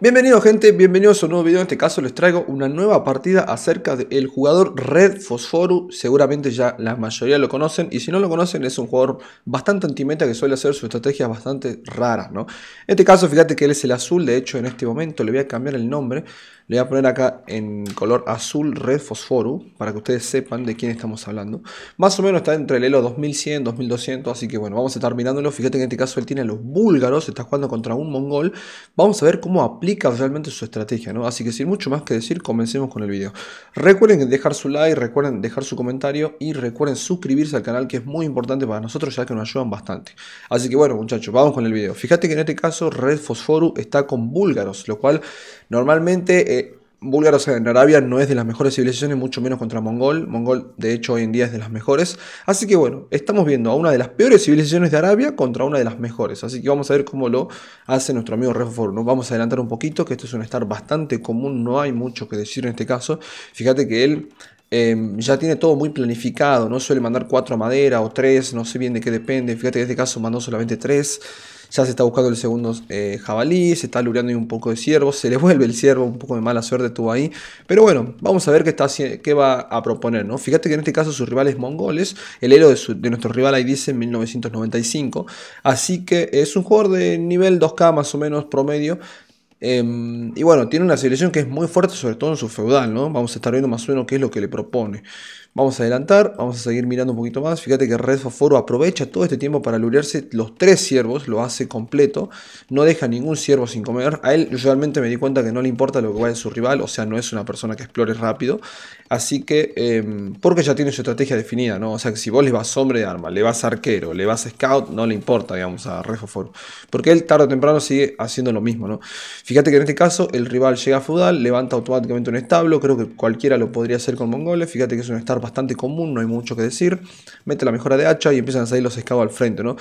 Bienvenido gente, bienvenidos a un nuevo video, en este caso les traigo una nueva partida acerca del jugador Red Fosforu, seguramente ya la mayoría lo conocen y si no lo conocen es un jugador bastante antimeta que suele hacer sus estrategias bastante raras, ¿no? En este caso fíjate que él es el azul, de hecho en este momento le voy a cambiar el nombre, le voy a poner acá en color azul Red Fosforu para que ustedes sepan de quién estamos hablando. Más o menos está entre el elo 2100, 2200, así que bueno, vamos a estar mirándolo, fíjate que en este caso él tiene a los búlgaros, está jugando contra un mongol, vamos a ver cómo aplica realmente su estrategia, ¿no? Así que sin mucho más que decir, comencemos con el video. Recuerden dejar su like, recuerden dejar su comentario y recuerden suscribirse al canal que es muy importante para nosotros ya que nos ayudan bastante. Así que bueno muchachos, vamos con el video. Fíjate que en este caso Red Phosphorus está con búlgaros, lo cual normalmente... Eh, búlgaros en Arabia no es de las mejores civilizaciones, mucho menos contra Mongol. Mongol, de hecho, hoy en día es de las mejores. Así que bueno, estamos viendo a una de las peores civilizaciones de Arabia contra una de las mejores. Así que vamos a ver cómo lo hace nuestro amigo Refor. Nos Vamos a adelantar un poquito, que esto es un estar bastante común, no hay mucho que decir en este caso. Fíjate que él em, ya tiene todo muy planificado, no suele mandar cuatro a madera o tres, no sé bien de qué depende. Fíjate que en este caso mandó solamente tres. Ya se está buscando el segundo eh, jabalí, se está lureando un poco de ciervo, se le vuelve el ciervo, un poco de mala suerte estuvo ahí. Pero bueno, vamos a ver qué, está, va a proponer, ¿no? Fíjate que en este caso sus rivales mongoles, el héroe de, nuestro rival ahí dice en 1995. Así que es un jugador de nivel 2K más o menos promedio Em, y bueno, tiene una selección que es muy fuerte, sobre todo en su feudal, ¿no? Vamos a estar viendo más o menos qué es lo que le propone. Vamos a adelantar, vamos a seguir mirando un poquito más. Fíjate que Red Foro aprovecha todo este tiempo para lurearse los tres ciervos, lo hace completo, no deja ningún ciervo sin comer. A él realmente me di cuenta que no le importa lo que vaya su rival, o sea, no es una persona que explore rápido. Así que, em, porque ya tiene su estrategia definida, ¿no? O sea, que si vos le vas hombre de arma, le vas arquero, le vas scout, no le importa, digamos, a Refafor. Porque él tarde o temprano sigue haciendo lo mismo, ¿no? Fíjate que en este caso el rival llega a feudal, levanta automáticamente un establo, creo que cualquiera lo podría hacer con mongoles. Fíjate que es un star bastante común, no hay mucho que decir. Mete la mejora de hacha y empiezan a salir los scouts al frente, ¿no?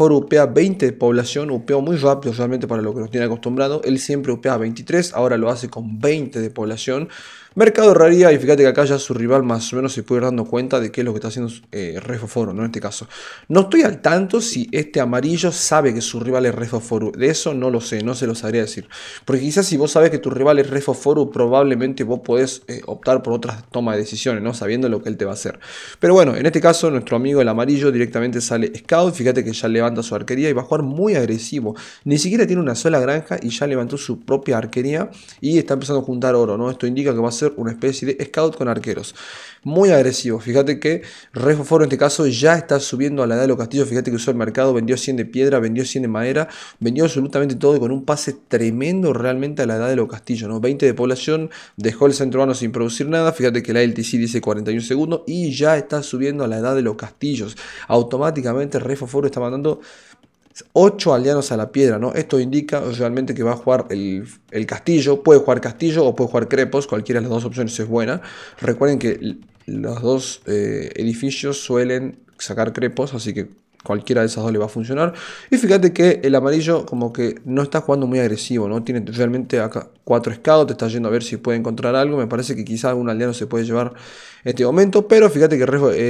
Foro upea 20 de población, upea muy rápido realmente para lo que nos tiene acostumbrado. Él siempre upea 23, ahora lo hace con 20 de población Mercado Herrería, y fíjate que acá ya su rival más o menos se puede ir dando cuenta de qué es lo que está haciendo eh, Refoforo, ¿no? En este caso. No estoy al tanto si este amarillo sabe que su rival es Refoforo. De eso no lo sé, no se lo sabría decir. Porque quizás si vos sabes que tu rival es Refoforo, probablemente vos podés eh, optar por otras tomas de decisiones, ¿no? Sabiendo lo que él te va a hacer. Pero bueno, en este caso, nuestro amigo el amarillo directamente sale Scout. Fíjate que ya levanta su arquería y va a jugar muy agresivo. Ni siquiera tiene una sola granja y ya levantó su propia arquería y está empezando a juntar oro, ¿no? Esto indica que va a ser una especie de scout con arqueros. Muy agresivo. Fíjate que Refoforo en este caso ya está subiendo a la edad de los castillos. Fíjate que usó el mercado, vendió 100 de piedra, vendió 100 de madera, vendió absolutamente todo y con un pase tremendo realmente a la edad de los castillos. ¿no? 20 de población, dejó el centro urbano sin producir nada. Fíjate que la LTC dice 41 segundos y ya está subiendo a la edad de los castillos. Automáticamente Refoforo está mandando 8 aldeanos a la piedra, ¿no? Esto indica realmente que va a jugar el, castillo, puede jugar castillo o puede jugar crepos, cualquiera de las dos opciones es buena. Recuerden que los dos eh, edificios suelen sacar crepos, así que cualquiera de esas dos le va a funcionar. Y fíjate que el amarillo como que no está jugando muy agresivo, ¿no? Tiene realmente acá cuatro scouts. te está yendo a ver si puede encontrar algo. Me parece que quizá algún aldeano se puede llevar en este momento, pero fíjate que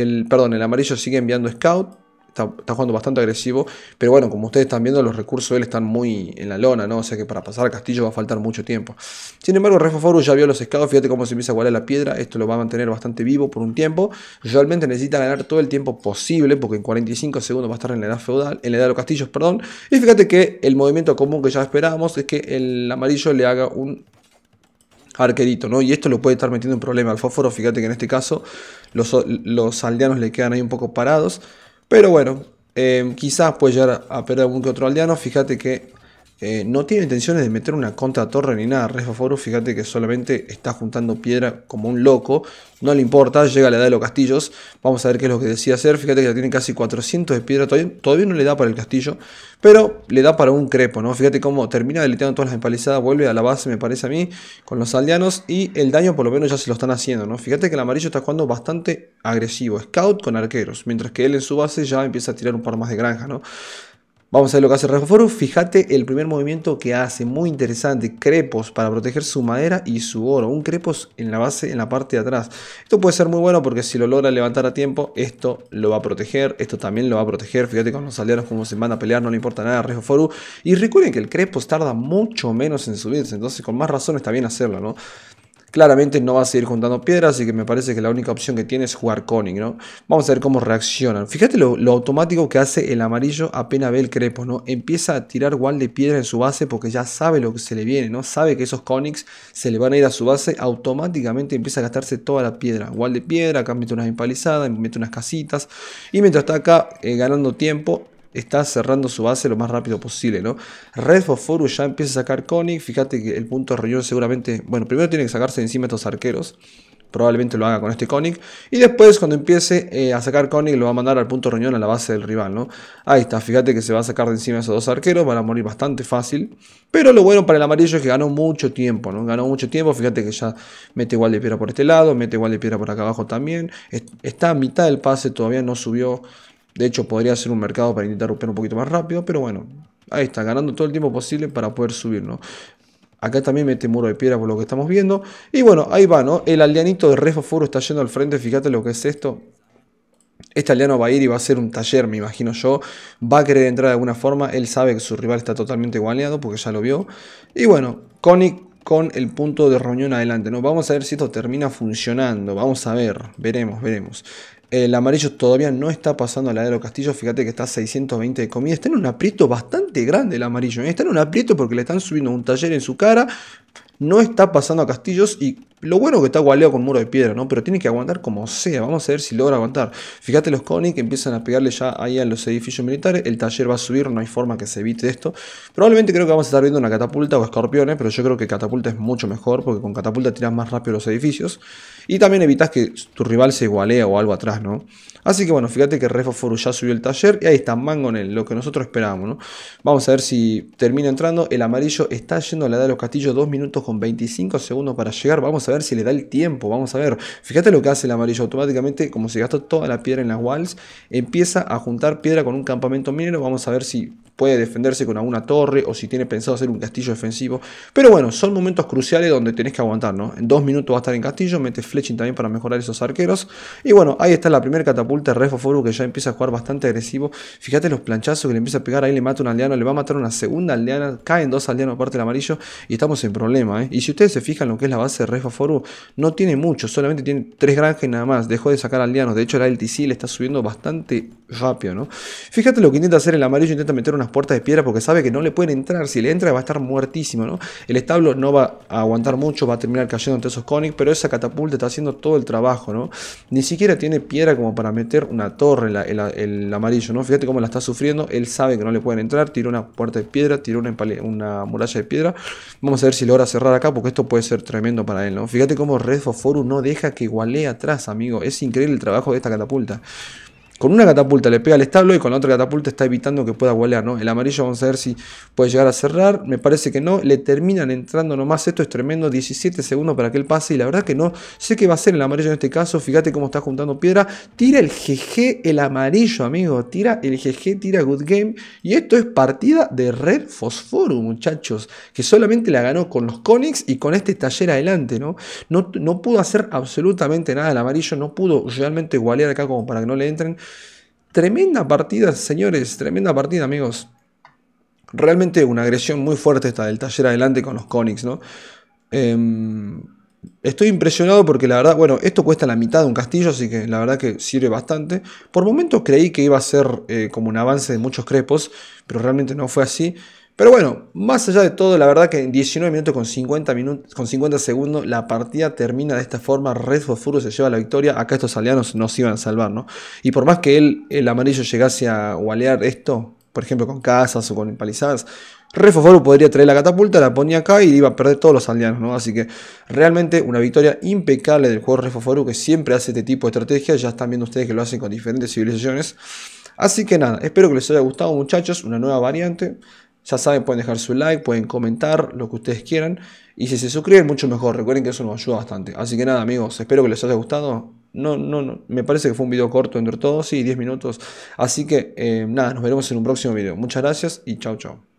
el, perdón, el amarillo sigue enviando scout Está, jugando bastante agresivo. Pero bueno, como ustedes están viendo, los recursos de él están muy en la lona, ¿no? O sea que para pasar al Castillo va a faltar mucho tiempo. Sin embargo, Refaforus ya vio los escados. Fíjate cómo se empieza a guardar la piedra. Esto lo va a mantener bastante vivo por un tiempo. Realmente necesita ganar todo el tiempo posible, porque en 45 segundos va a estar en la edad feudal, en la edad de los castillos, perdón. Y fíjate que el movimiento común que ya esperábamos es que el amarillo le haga un arquerito, ¿no? Y esto lo puede estar metiendo en problema al fósforo. Fíjate que en este caso los, los aldeanos le quedan ahí un poco parados. Pero bueno, eh, quizás puede llegar a perder algún que otro aldeano. Fíjate que eh, no tiene intenciones de meter una contra torre ni nada. Foro, fíjate que solamente está juntando piedra como un loco. No le importa, llega a la edad de los castillos. Vamos a ver qué es lo que decía hacer. Fíjate que ya tiene casi 400 de piedra. Todavía, todavía, no le da para el castillo, pero le da para un crepo, ¿no? Fíjate cómo termina deleteando todas las empalizadas. Vuelve a la base, me parece a mí, con los aldeanos. Y el daño por lo menos ya se lo están haciendo, ¿no? Fíjate que el amarillo está jugando bastante agresivo. Scout con arqueros. Mientras que él en su base ya empieza a tirar un par más de granja, ¿no? Vamos a ver lo que hace Rejoforu, Fíjate el primer movimiento que hace, muy interesante. Crepos para proteger su madera y su oro. Un crepos en la base, en la parte de atrás. Esto puede ser muy bueno porque si lo logra levantar a tiempo, esto lo va a proteger. Esto también lo va a proteger. Fíjate con los aldeanos como se van a pelear, no le importa nada a Y recuerden que el crepos tarda mucho menos en subirse. Entonces con más razón está bien hacerlo, ¿no? Claramente no va a seguir juntando piedras, así que me parece que la única opción que tiene es jugar conning, ¿no? Vamos a ver cómo reaccionan. Fíjate lo, automático que hace el amarillo apenas ve el crepo, ¿no? Empieza a tirar wall de piedra en su base porque ya sabe lo que se le viene, ¿no? Sabe que esos conics se le van a ir a su base, automáticamente empieza a gastarse toda la piedra. Wall de piedra, acá mete unas empalizadas, mete unas casitas. Y mientras está acá eh, ganando tiempo, está cerrando su base lo más rápido posible, ¿no? Red Phosphorus ya empieza a sacar conic. Fíjate que el punto de seguramente. Bueno, primero tiene que sacarse de encima estos arqueros. Probablemente lo haga con este conic. Y después, cuando empiece eh, a sacar Koenig, lo va a mandar al punto de a la base del rival, ¿no? Ahí está, fíjate que se va a sacar de encima esos dos arqueros. Van a morir bastante fácil. Pero lo bueno para el amarillo es que ganó mucho tiempo, ¿no? Ganó mucho tiempo. Fíjate que ya mete igual de piedra por este lado, mete igual de piedra por acá abajo también. Está a mitad del pase, todavía no subió. De hecho, podría ser un mercado para intentar romper un poquito más rápido, pero bueno, ahí está, ganando todo el tiempo posible para poder subirnos. Acá también mete muro de piedra por lo que estamos viendo. Y bueno, ahí va, ¿no? El aldeanito de Refoforo está yendo al frente, fíjate lo que es esto. Este aldeano va a ir y va a ser un taller, me imagino yo. Va a querer entrar de alguna forma. Él sabe que su rival está totalmente guaneado porque ya lo vio. Y bueno, Conic con el punto de reunión adelante. ¿no? Vamos a ver si esto termina funcionando. Vamos a ver, veremos, veremos. El amarillo todavía no está pasando a la de los castillos. Fíjate que está a 620 de comida. Está en un aprieto bastante grande el amarillo. ¿eh? Está en un aprieto porque le están subiendo un taller en su cara. No está pasando a castillos y lo bueno que está gualeado con muro de piedra, ¿no? Pero tiene que aguantar como sea. Vamos a ver si logra aguantar. Fíjate los conics que empiezan a pegarle ya ahí a los edificios militares. El taller va a subir, no hay forma que se evite esto. Probablemente creo que vamos a estar viendo una catapulta o escorpiones, pero yo creo que catapulta es mucho mejor porque con catapulta tiras más rápido los edificios. Y también evitas que tu rival se gualea o algo atrás, ¿no? Así que bueno, fíjate que Foru ya subió el taller y ahí está Mangonel, lo que nosotros esperábamos, ¿no? Vamos a ver si termina entrando. El amarillo está yendo a la edad de los castillos 2 minutos con 25 segundos para llegar. Vamos a a ver si le da el tiempo, vamos a ver. Fíjate lo que hace el amarillo, automáticamente como se gastó toda la piedra en las walls, empieza a juntar piedra con un campamento minero, vamos a ver si puede defenderse con alguna torre o si tiene pensado hacer un castillo defensivo. Pero bueno, son momentos cruciales donde tenés que aguantar, ¿no? En dos minutos va a estar en castillo, mete fletching también para mejorar esos arqueros. Y bueno, ahí está la primera catapulta de foro que ya empieza a jugar bastante agresivo. Fíjate los planchazos que le empieza a pegar, ahí le mata un aldeano, le va a matar una segunda aldeana, caen dos aldeanos aparte del amarillo y estamos en problema, ¿eh? Y si ustedes se fijan lo que es la base de no tiene mucho, solamente tiene tres granjas nada más. Dejó de sacar aldeanos. De hecho, la LTC le está subiendo bastante rápido, ¿no? Fíjate lo que intenta hacer el amarillo. Intenta meter unas puertas de piedra porque sabe que no le pueden entrar. Si le entra va a estar muertísimo, ¿no? El establo no va a aguantar mucho, va a terminar cayendo entre esos conics pero esa catapulta está haciendo todo el trabajo, ¿no? Ni siquiera tiene piedra como para meter una torre el, amarillo, ¿no? Fíjate cómo la está sufriendo. Él sabe que no le pueden entrar. Tiró una puerta de piedra, tiró una, una muralla de piedra. Vamos a ver si logra cerrar acá porque esto puede ser tremendo para él, ¿no? Fíjate cómo Red Forum no deja que iguale atrás, amigo. Es increíble el trabajo de esta catapulta con una catapulta le pega al establo y con la otra catapulta está evitando que pueda golear, ¿no? El amarillo vamos a ver si puede llegar a cerrar, me parece que no, le terminan entrando nomás, esto es tremendo, 17 segundos para que él pase y la verdad que no, sé qué va a ser el amarillo en este caso, fíjate cómo está juntando piedra, tira el GG, el amarillo amigo, tira el GG, tira Good Game y esto es partida de Red Fosforum muchachos, que solamente la ganó con los Conics y con este taller adelante, ¿no? No, no pudo hacer absolutamente nada el amarillo, no pudo realmente golear acá como para que no le entren, Tremenda partida, señores, tremenda partida, amigos. Realmente una agresión muy fuerte esta del taller adelante con los Conics, ¿no? Em, estoy impresionado porque la verdad, bueno, esto cuesta la mitad de un castillo, así que la verdad que sirve bastante. Por momentos creí que iba a ser eh, como un avance de muchos crepos, pero realmente no fue así. Pero bueno, más allá de todo, la verdad que en 19 minutos con 50, minutos, con 50 segundos la partida termina de esta forma. Red se lleva la victoria. Acá estos no nos iban a salvar, ¿no? Y por más que él, el amarillo llegase a gualear esto, por ejemplo con casas o con empalizadas, Red podría traer la catapulta, la ponía acá y iba a perder todos los aldeanos, ¿no? Así que realmente una victoria impecable del juego Red que siempre hace este tipo de estrategias. Ya están viendo ustedes que lo hacen con diferentes civilizaciones. Así que nada, espero que les haya gustado muchachos, una nueva variante. Ya saben, pueden dejar su like, pueden comentar lo que ustedes quieran. Y si se suscriben, mucho mejor. Recuerden que eso nos ayuda bastante. Así que nada, amigos, espero que les haya gustado. No, no, no. Me parece que fue un video corto entre todos, sí, 10 minutos. Así que eh, nada, nos veremos en un próximo video. Muchas gracias y chao, chao.